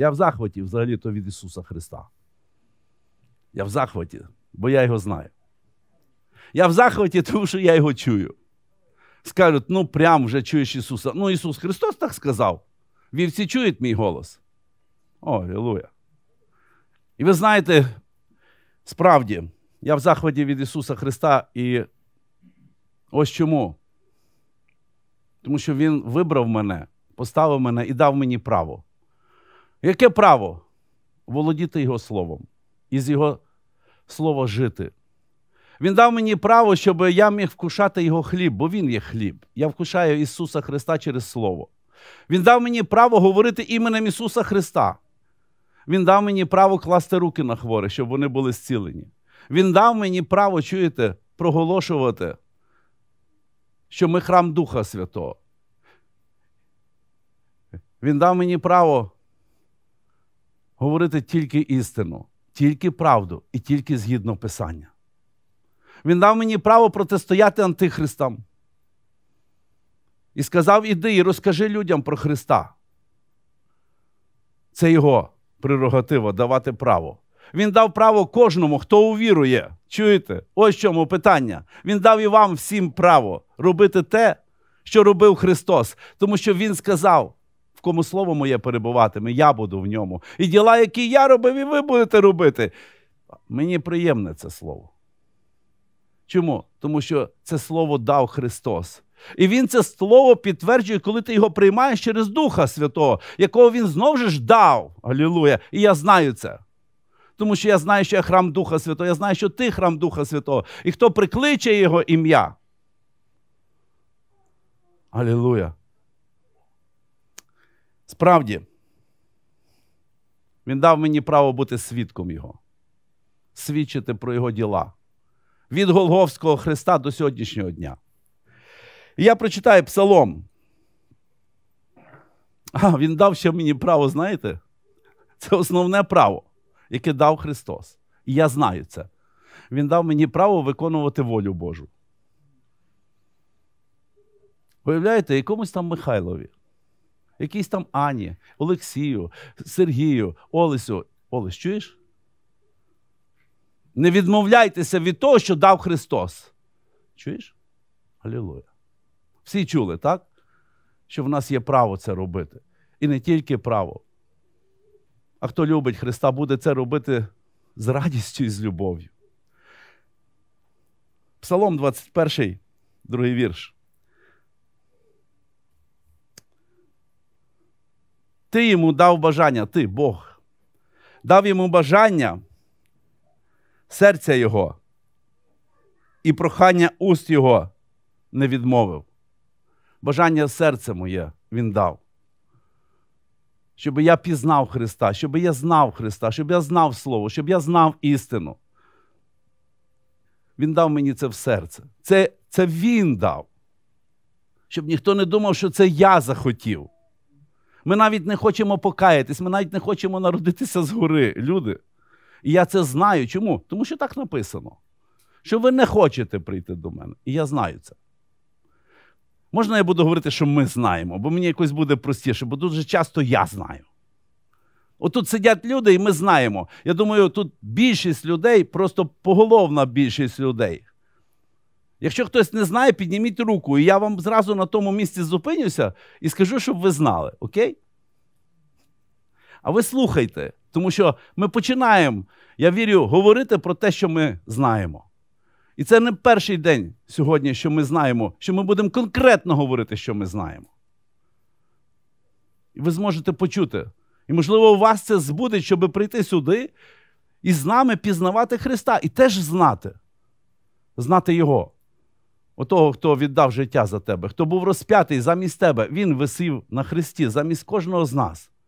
Я в захваті взагалі-то від Ісуса Христа. Я в захваті, бо я його знаю. Я в захваті, тому що я його чую. Скажуть, ну прям вже чуєш Ісуса. Ну, Ісус Христос так сказав. Вівці чують мій голос. О, Алілуя. І ви знаєте, справді, я в захваті від Ісуса Христа і ось чому. Тому що Він вибрав мене, поставив мене і дав мені право. Яке право володіти Його словом і з Його слова жити? Він дав мені право, щоб я міг вкушати Його хліб, бо Він є хліб. Я вкушаю Ісуса Христа через Слово. Він дав мені право говорити іменем Ісуса Христа. Він дав мені право класти руки на хворих, щоб вони були зцілені. Він дав мені право, чуєте, проголошувати, що ми храм Духа Святого. Він дав мені право говорити тільки істину, тільки правду і тільки згідно Писання. Він дав мені право протистояти антихристам. І сказав: іди і розкажи людям про Христа. Це його прерогатива давати право. Він дав право кожному, хто увірує. Чуєте? Ось в чому питання. Він дав і вам всім право робити те, що робив Христос, тому що Він сказав: кому слово моє перебуватиме, я буду в ньому. І діла, які я робив, і ви будете робити. Мені приємне це слово. Чому? Тому що це слово дав Христос. І Він це слово підтверджує, коли ти його приймаєш через Духа Святого, якого Він знову ж дав. Алілуя! І я знаю це. Тому що я знаю, що я храм Духа Святого, я знаю, що ти храм Духа Святого. І хто прикличе його ім'я. Алілуя! Справді, Він дав мені право бути свідком Його, свідчити про Його діла від Голговського Христа до сьогоднішнього дня. І я прочитаю псалом. А, Він дав ще мені право, знаєте? Це основне право, яке дав Христос. І я знаю це. Він дав мені право виконувати волю Божу. Уявляєте, якомусь там Михайлові якійсь там Ані, Олексію, Сергію, Олесю. Олесь, чуєш? Не відмовляйтеся від того, що дав Христос. Чуєш? Алілуя. Всі чули, так? Що в нас є право це робити. І не тільки право. А хто любить Христа, буде це робити з радістю і з любов'ю. Псалом 21, другий вірш. Ти йому дав бажання, ти Бог, дав йому бажання серця Його і прохання уст Його не відмовив. Бажання серце моє Він дав. Щоб я пізнав Христа, щоб я знав Христа, щоб я знав Слово, щоб я знав істину. Він дав мені це в серце. Це, Це Він дав. Щоб ніхто не думав, що це я захотів. Ми навіть не хочемо покаятись, ми навіть не хочемо народитися згори, люди. І я це знаю. Чому? Тому що так написано, що ви не хочете прийти до мене. І я знаю це. Можна я буду говорити, що ми знаємо, бо мені якось буде простіше, бо дуже часто я знаю. Отут сидять люди, і ми знаємо. Я думаю, тут більшість людей, просто поголовна більшість людей, Якщо хтось не знає, підніміть руку, і я вам зразу на тому місці зупинюся і скажу, щоб ви знали, окей? А ви слухайте, тому що ми починаємо, я вірю, говорити про те, що ми знаємо. І це не перший день сьогодні, що ми знаємо, що ми будемо конкретно говорити, що ми знаємо. І ви зможете почути. І, можливо, у вас це збуде, щоб прийти сюди і з нами пізнавати Христа і теж знати, знати Його отого, хто віддав життя за тебе, хто був розп'ятий замість тебе, він висів на хресті замість кожного з нас.